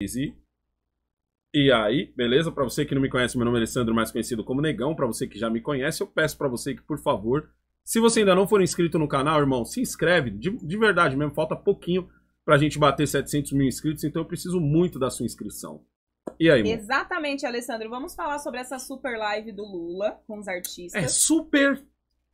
E, e aí, beleza? Para você que não me conhece, meu nome é Alessandro, mais conhecido como Negão. Para você que já me conhece, eu peço para você que, por favor, se você ainda não for inscrito no canal, irmão, se inscreve. De, de verdade mesmo, falta pouquinho para a gente bater 700 mil inscritos, então eu preciso muito da sua inscrição. E aí, mano? Exatamente, Alessandro. Vamos falar sobre essa super live do Lula com os artistas. É super.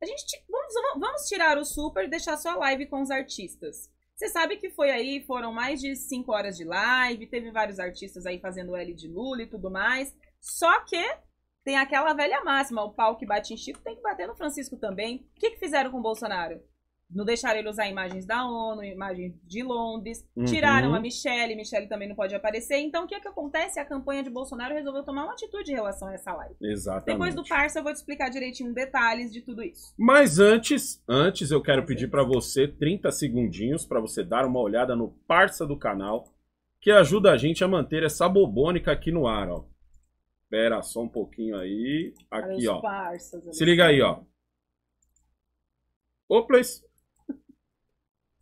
A gente vamos, vamos tirar o super e deixar só a live com os artistas. Você sabe que foi aí, foram mais de 5 horas de live, teve vários artistas aí fazendo L de Lula e tudo mais. Só que tem aquela velha máxima, o pau que bate em Chico tem que bater no Francisco também. O que, que fizeram com o Bolsonaro? Não deixaram ele usar imagens da ONU, imagens de Londres. Uhum. Tiraram a Michelle, Michelle também não pode aparecer. Então, o que é que acontece? A campanha de Bolsonaro resolveu tomar uma atitude em relação a essa live. Exatamente. Depois do parça, eu vou te explicar direitinho detalhes de tudo isso. Mas antes, antes eu quero pedir para você 30 segundinhos para você dar uma olhada no parça do canal, que ajuda a gente a manter essa bobônica aqui no ar, ó. Espera só um pouquinho aí. Aqui, ó. Parças, Se liga aí, ó. Opa,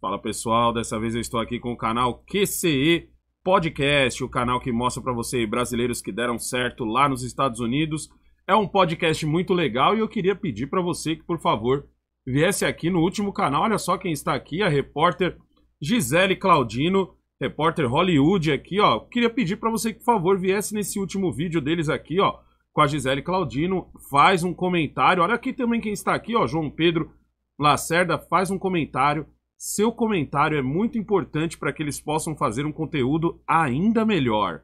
Fala pessoal, dessa vez eu estou aqui com o canal QCE Podcast, o canal que mostra para você brasileiros que deram certo lá nos Estados Unidos. É um podcast muito legal e eu queria pedir para você que, por favor, viesse aqui no último canal. Olha só quem está aqui, a repórter Gisele Claudino, repórter Hollywood aqui, ó. Queria pedir para você que, por favor, viesse nesse último vídeo deles aqui, ó, com a Gisele Claudino, faz um comentário. Olha aqui também quem está aqui, ó, João Pedro Lacerda, faz um comentário seu comentário é muito importante para que eles possam fazer um conteúdo ainda melhor.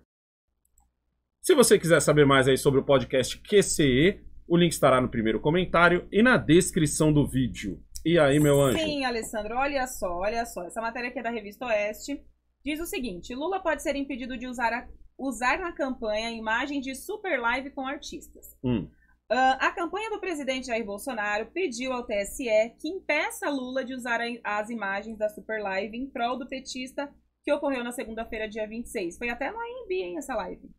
Se você quiser saber mais aí sobre o podcast QCE, o link estará no primeiro comentário e na descrição do vídeo. E aí, meu anjo? Sim, Alessandro, olha só, olha só. Essa matéria aqui é da Revista Oeste. Diz o seguinte: Lula pode ser impedido de usar, a, usar na campanha a imagem de super live com artistas. Hum a campanha do presidente Jair Bolsonaro pediu ao TSE que impeça Lula de usar as imagens da Super Live em prol do petista que ocorreu na segunda-feira, dia 26. Foi até no AMB, hein, essa live.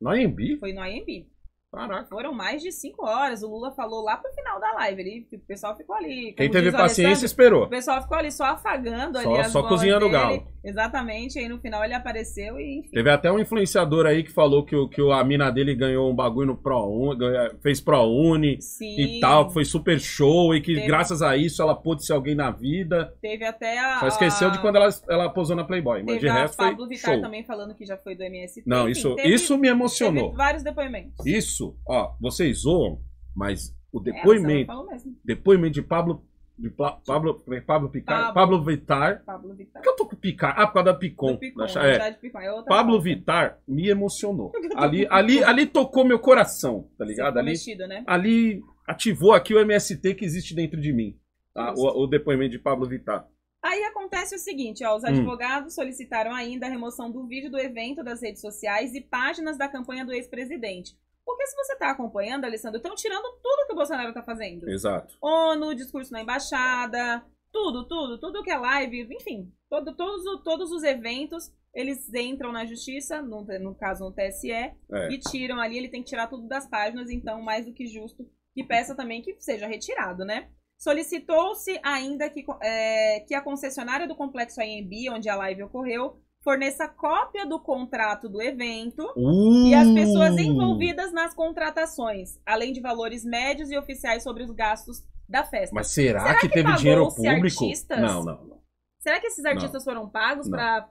No AMB? Foi no AMB. Caraca. Foram mais de cinco horas. O Lula falou lá pro final da live. Ele, o pessoal ficou ali. Quem teve paciência esperou. O pessoal ficou ali só afagando só, ali. Só, só cozinhando o galo. Exatamente. Aí no final ele apareceu e. Enfim. Teve até um influenciador aí que falou que, que a mina dele ganhou um bagulho no ProUni, fez ProUni Sim. e tal, que foi super show e que teve... graças a isso ela pôde ser alguém na vida. Teve até a. Só esqueceu a... de quando ela, ela posou na Playboy. Mas teve de resto. O Pablo Vittar show. também falando que já foi do MST. Não, Enfim, isso, teve, isso me emocionou. vários depoimentos. Isso isso, ó, vocês zoam, mas o é, depoimento, é, depoimento de Pablo de Pla, Pablo, é, Pablo Picar, Pablo, Pablo Vittar. Pablo Vittar. Por que eu tô com Picar? Ah, por causa da Picon. Picon, da, é. Picon é Pablo coisa. Vittar me emocionou. ali, ali, ali tocou meu coração, tá ligado? Ali, mexido, né? ali ativou aqui o MST que existe dentro de mim. Tá? O, o, depoimento de Pablo Vittar. Aí acontece o seguinte, ó, os hum. advogados hum. solicitaram ainda a remoção do vídeo do evento das redes sociais e páginas da campanha do ex-presidente. Porque se você está acompanhando, Alessandro, estão tirando tudo que o Bolsonaro está fazendo. Exato. ONU, discurso na embaixada, tudo, tudo, tudo que é live, enfim, todo, todos, todos os eventos, eles entram na justiça, no, no caso no TSE, é. e tiram ali, ele tem que tirar tudo das páginas, então mais do que justo que peça também que seja retirado, né? Solicitou-se ainda que, é, que a concessionária do complexo AMB, onde a live ocorreu, forneça cópia do contrato do evento uh! e as pessoas uh! envolvidas nas contratações, além de valores médios e oficiais sobre os gastos da festa. Mas será, será que, que, teve dinheiro público? Artistas? Não, não, não. Será que esses artistas não. foram pagos para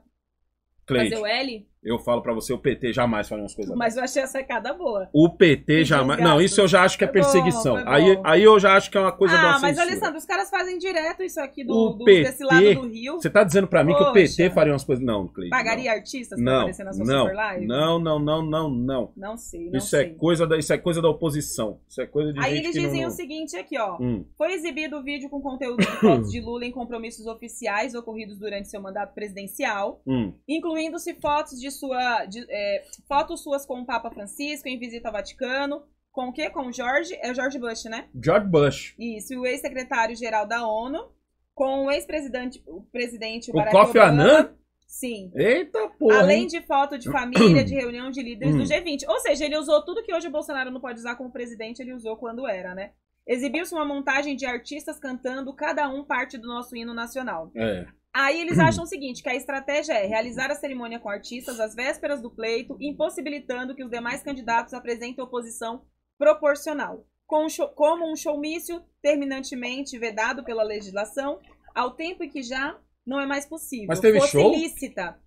fazer o L? Eu falo para você, o PT jamais faria umas coisas. Mas eu achei a sacada boa. O PT e jamais. Não, isso eu já acho que é perseguição. Bom, Aí, aí eu já acho que é uma coisa ah, da Ah, mas Alessandro, os caras fazem direto isso aqui do, o do, PT... desse lado do Rio. Você tá dizendo para mim Poxa. que o PT faria umas coisas. Não, Cleide. Pagaria não. artistas pra não, aparecer na sua não, super live? Não, não, não, não, não. Não sei, não isso é sei. É coisa da, isso é coisa da oposição. Isso é coisa de. Aí eles dizem não... o seguinte aqui, ó. Hum. Foi exibido o vídeo com conteúdo de fotos de Lula em compromissos oficiais ocorridos durante seu mandato presidencial, hum. incluindo-se fotos de sua. De, é, fotos suas com o Papa Francisco em visita ao Vaticano. Com o quê? Com o George. É o George Bush, né? George Bush. Isso, e o ex-secretário-geral da ONU. Com o ex-presidente, o presidente o Barack Kofi Obama. Annan? Sim. Eita porra. Além hein? de foto de família, de reunião de líderes do hum. G20. Ou seja, ele usou tudo que hoje o Bolsonaro não pode usar como presidente, ele usou quando era, né? Exibiu-se uma montagem de artistas cantando cada um parte do nosso hino nacional. É. Aí eles acham o seguinte, que a estratégia é realizar a cerimônia com artistas às vésperas do pleito, impossibilitando que os demais candidatos apresentem oposição proporcional, com um show, como um showmício terminantemente vedado pela legislação, ao tempo em que já não é mais possível. Mas teve show? ilícita.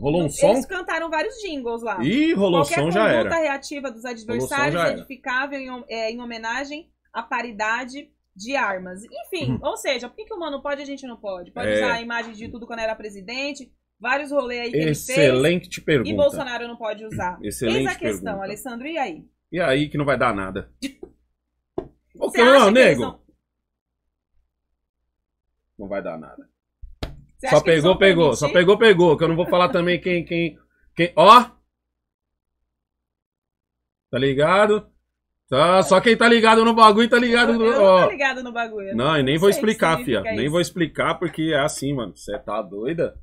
Rolou um Eles som? Eles cantaram vários jingles lá. Ih, rolou Qualquer som já era. Qualquer conduta reativa dos adversários edificável em, é, em homenagem à paridade de armas. Enfim, uhum. ou seja, por que, que o mano pode e a gente não pode? Pode é. usar a imagem de tudo quando era presidente, vários rolês aí que Excelente fez, pergunta. E Bolsonaro não pode usar. Excelente Eis a questão, pergunta. Alessandro, e aí? E aí que não vai dar nada. o que não, nego? Não... não... vai dar nada. só pegou, pegou, só pegou, pegou, que eu não vou falar também quem quem quem, ó. Tá ligado? Tá, só quem tá ligado no bagulho tá ligado no. Eu não tô tá ligado no bagulho. Não, e nem vou explicar, fia. Isso. Nem vou explicar porque é assim, mano. Você tá doida?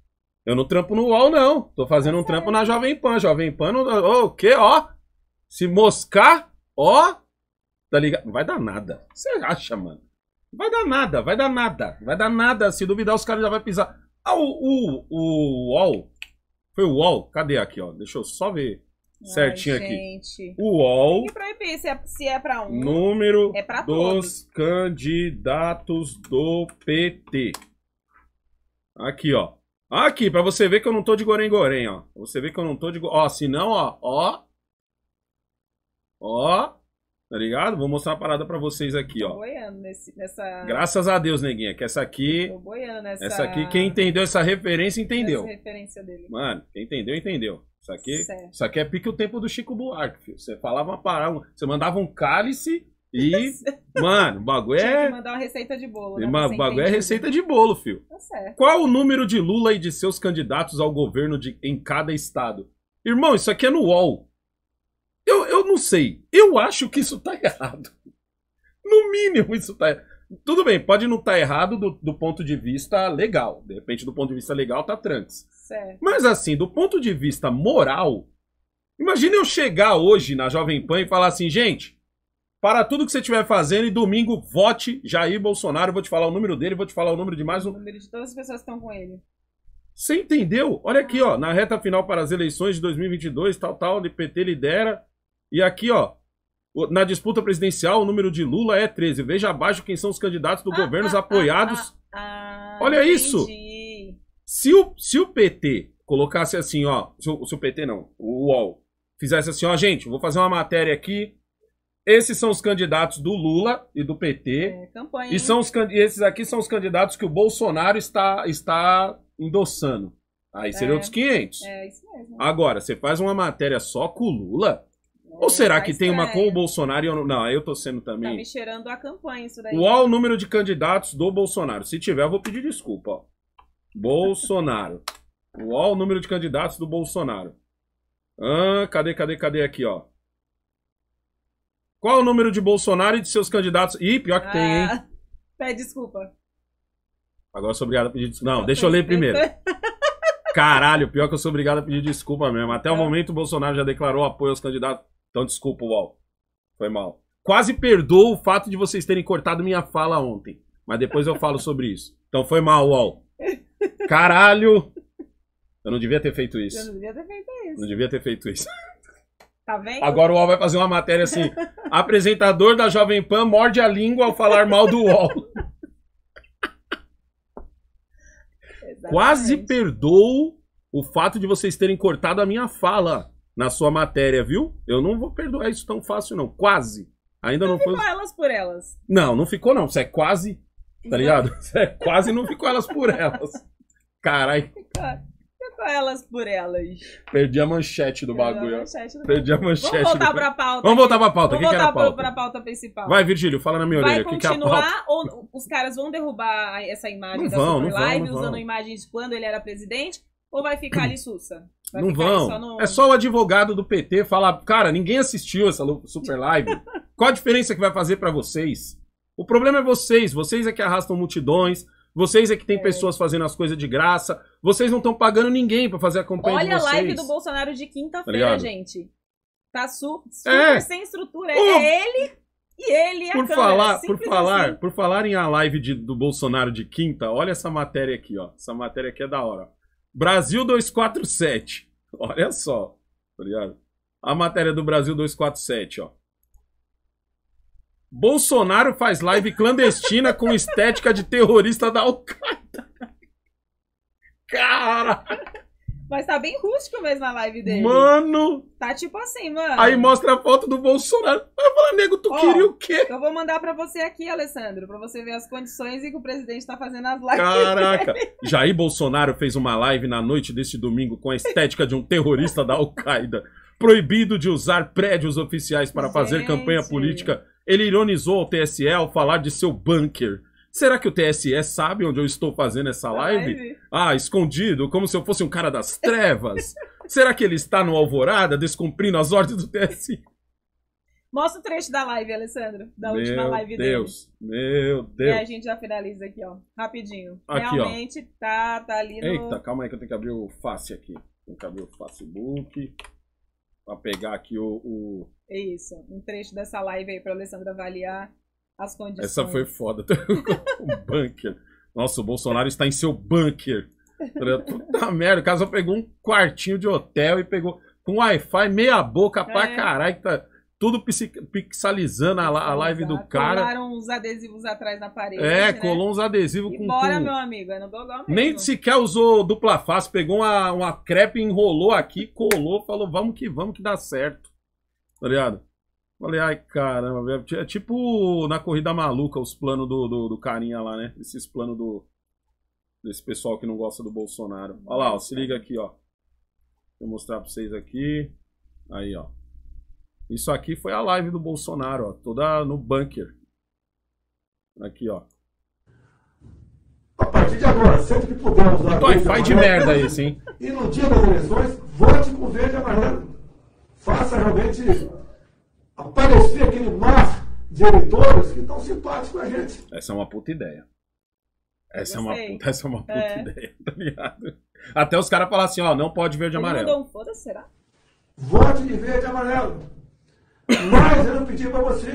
Eu não trampo no UOL, não. Tô fazendo um trampo na Jovem Pan. Jovem Pan, não... o oh, que, ó? Se moscar, ó. Tá ligado? Não vai dar nada. Você acha, mano? Vai dar nada, vai dar nada. Vai dar nada. Se duvidar, os caras já vai pisar. Ah, o, o, o UOL. Foi o UOL? Cadê aqui, ó? Deixa eu só ver certinho Ai, aqui. O UOL. Proibir, se, é, se é pra um. Número é pra dos todos. candidatos do PT. Aqui, ó. Aqui, pra você ver que eu não tô de gorém-gorém, ó. Você vê que eu não tô de... Ó, não ó, ó. Ó. Tá ligado? Vou mostrar a parada pra vocês aqui, ó. boiando nesse, nessa... Graças a Deus, neguinha, que essa aqui... Tô boiando nessa... Essa aqui, quem entendeu essa referência, entendeu. Essa referência dele. Mano, quem entendeu, entendeu. Isso aqui, isso aqui é pique o tempo do Chico Buarque, filho. Você falava uma parada, você mandava um cálice e. mano, o bagulho é. Tinha que mandar uma receita de bolo. Né? o bagulho é receita de bolo, filho. Tá certo. Qual o número de Lula e de seus candidatos ao governo de, em cada estado? Irmão, isso aqui é no UOL. Eu, eu não sei. Eu acho que isso tá errado. No mínimo, isso tá errado. Tudo bem, pode não estar tá errado do, do, ponto de vista legal. De repente, do ponto de vista legal, tá tranks. Certo. Mas assim, do ponto de vista moral, imagina eu chegar hoje na Jovem Pan e falar assim, gente, para tudo que você estiver fazendo e domingo vote Jair Bolsonaro. Vou te falar o número dele, vou te falar o número de mais um. O número de todas as pessoas que estão com ele. Você entendeu? Olha aqui, ó, na reta final para as eleições de 2022, tal, tal, o PT lidera. E aqui, ó, na disputa presidencial, o número de Lula é 13. Veja abaixo quem são os candidatos do ah, governo ah, apoiados. Ah, ah, ah, Olha entendi. isso! Se o, se o PT colocasse assim, ó. Se o, se o PT não, o UOL, fizesse assim, ó, gente, vou fazer uma matéria aqui. Esses são os candidatos do Lula e do PT. É, e são os, e esses aqui são os candidatos que o Bolsonaro está, está endossando. Aí seriam é, outros 500. É, isso mesmo. Agora, você faz uma matéria só com o Lula, ou será que tem uma é com o Bolsonaro e eu não. Não, eu tô sendo também. Tá me cheirando a campanha isso daí. Qual o número de candidatos do Bolsonaro? Se tiver, eu vou pedir desculpa, ó. Bolsonaro. Qual o número de candidatos do Bolsonaro? Ah, cadê, cadê, cadê aqui, ó? Qual o número de Bolsonaro e de seus candidatos? Ih, pior que ah, tem, hein? Ah, pede desculpa. Agora eu sou obrigado a pedir desculpa. Não, deixa eu ler primeiro. Caralho, pior que eu sou obrigado a pedir desculpa mesmo. Até o ah. momento o Bolsonaro já declarou apoio aos candidatos então, desculpa, UOL. Foi mal. Quase perdoou o fato de vocês terem cortado minha fala ontem. Mas depois eu falo sobre isso. Então foi mal, UOL. Caralho! Eu não devia ter feito isso. Eu não devia ter feito isso. Não devia ter feito isso. Tá vendo? Agora o UOL vai fazer uma matéria assim. Apresentador da Jovem Pan morde a língua ao falar mal do UOL. Exatamente. Quase perdoou o fato de vocês terem cortado a minha fala na sua matéria, viu? Eu não vou perdoar isso tão fácil, não. Quase. Ainda não, não ficou foi... elas por elas. Não, não ficou, não. Você é quase, tá ligado? Você é quase não ficou elas por elas. Caralho. Ficou elas por elas. Perdi a manchete do Perdi bagulho. A manchete do Perdi a manchete. Vamos voltar do... pra pauta. Vamos voltar pra pauta. Vamos que é voltar que pauta? pra pauta principal. Vai, Virgílio, fala na minha orelha. Vai continuar que que é ou os caras vão derrubar essa imagem não da vão, Super Live, vão, usando vão. imagens de quando ele era presidente? Ou vai ficar ali sussa? Vai não vão. Só no... É só o advogado do PT falar, cara, ninguém assistiu essa super live. Qual a diferença que vai fazer para vocês? O problema é vocês. Vocês é que arrastam multidões. Vocês é que tem é. pessoas fazendo as coisas de graça. Vocês não estão pagando ninguém para fazer a campanha Olha a live do Bolsonaro de quinta-feira, tá gente. Tá su é. super é. sem estrutura. É ele e ele e por câmera, falar, por falar, assim. por falar em a live de, do Bolsonaro de quinta, olha essa matéria aqui, ó. Essa matéria aqui é da hora. Brasil 247. Olha só, tá ligado? A matéria do Brasil 247, ó. Bolsonaro faz live clandestina com estética de terrorista da Al-Qaeda. Cara! Mas tá bem rústico mesmo a live dele. Mano! Tá tipo assim, mano. Aí mostra a foto do Bolsonaro. Eu nego, tu oh, queria o quê? Eu vou mandar pra você aqui, Alessandro, pra você ver as condições e que o presidente tá fazendo as lives. Caraca! Jair Bolsonaro fez uma live na noite deste domingo com a estética de um terrorista da Al-Qaeda. Proibido de usar prédios oficiais para Gente. fazer campanha política. Ele ironizou o TSE ao falar de seu bunker. Será que o TSE sabe onde eu estou fazendo essa live? live? Ah, escondido, como se eu fosse um cara das trevas. Será que ele está no Alvorada descumprindo as ordens do TSE? Mostra o trecho da live, Alessandro. Da meu última live Deus, dele. Meu Deus. E é, a gente já finaliza aqui, ó. Rapidinho. Aqui, Realmente ó. tá, tá ali no... Eita, calma aí que eu tenho que abrir o Face aqui. tem que abrir o Facebook. Pra pegar aqui o. o... É isso. Um trecho dessa live aí pra Alessandro avaliar as condições. Essa foi foda. o bunker. Nossa, o Bolsonaro está em seu bunker. Puta merda, o casal pegou um quartinho de hotel e pegou com Wi-Fi meia boca é. pra caralho. Que tá tudo pixelizando a, live Exato. do cara. Colaram uns adesivos atrás na parede. É, né? colou uns adesivos e com. Bora, meu amigo, é no mesmo. Nem sequer usou dupla face, pegou uma, uma crepe, enrolou aqui, colou, falou: vamos que vamos que dá certo. Tá ligado? Falei, ai caramba, velho. É tipo na corrida maluca os planos do, do, do carinha lá, né? Esses planos do. Desse pessoal que não gosta do Bolsonaro. Olha lá, ó, se liga aqui, ó. Vou mostrar pra vocês aqui. Aí, ó. Isso aqui foi a live do Bolsonaro, ó, toda no bunker. Aqui, ó. A partir de agora, sempre que puder usar. Toy, faz de merda isso, hein? E no dia das eleições, vote com verde e amarelo. Faça realmente aparecer aquele mar de eleitores que estão simpáticos com a gente. Essa é uma puta ideia. Essa é, uma puta, essa é uma puta é. ideia, tá ligado? Até os caras falaram assim, ó, não pode verde e amarelo. Não, foda, será? Vote de verde e amarelo. Mas eu não pedi para você,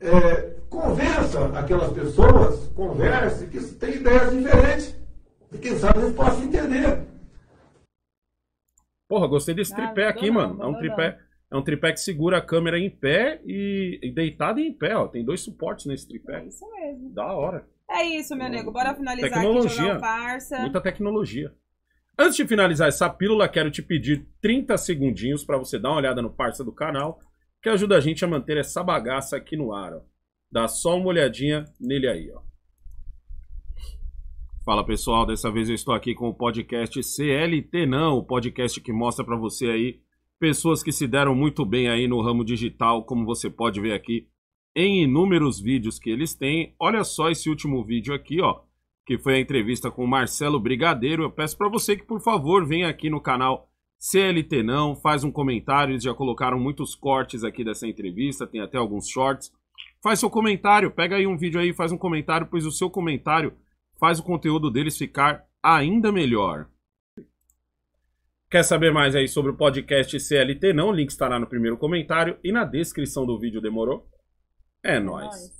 é, convença aquelas pessoas, converse, que tem ideias diferentes. E quem sabe eles possa entender. Porra, gostei desse ah, tripé aqui, não, mano. é um tripé, é um tripé que segura a câmera em pé e, e deitada em pé, ó. Tem dois suportes nesse tripé. É isso mesmo. Da hora. É isso, meu nego. Bora finalizar tecnologia. aqui, parça. Muita tecnologia. Antes de finalizar essa pílula, quero te pedir 30 segundinhos para você dar uma olhada no parça do canal, que ajuda a gente a manter essa bagaça aqui no ar. Ó. Dá só uma olhadinha nele aí. Ó. Fala pessoal, dessa vez eu estou aqui com o podcast CLT Não, o podcast que mostra para você aí pessoas que se deram muito bem aí no ramo digital, como você pode ver aqui em inúmeros vídeos que eles têm. Olha só esse último vídeo aqui, ó, que foi a entrevista com o Marcelo Brigadeiro. Eu peço para você que, por favor, venha aqui no canal CLT não, faz um comentário, eles já colocaram muitos cortes aqui dessa entrevista, tem até alguns shorts. Faz seu comentário, pega aí um vídeo aí, faz um comentário, pois o seu comentário faz o conteúdo deles ficar ainda melhor. Quer saber mais aí sobre o podcast CLT não? O link estará no primeiro comentário e na descrição do vídeo, demorou? É, é nóis. nóis.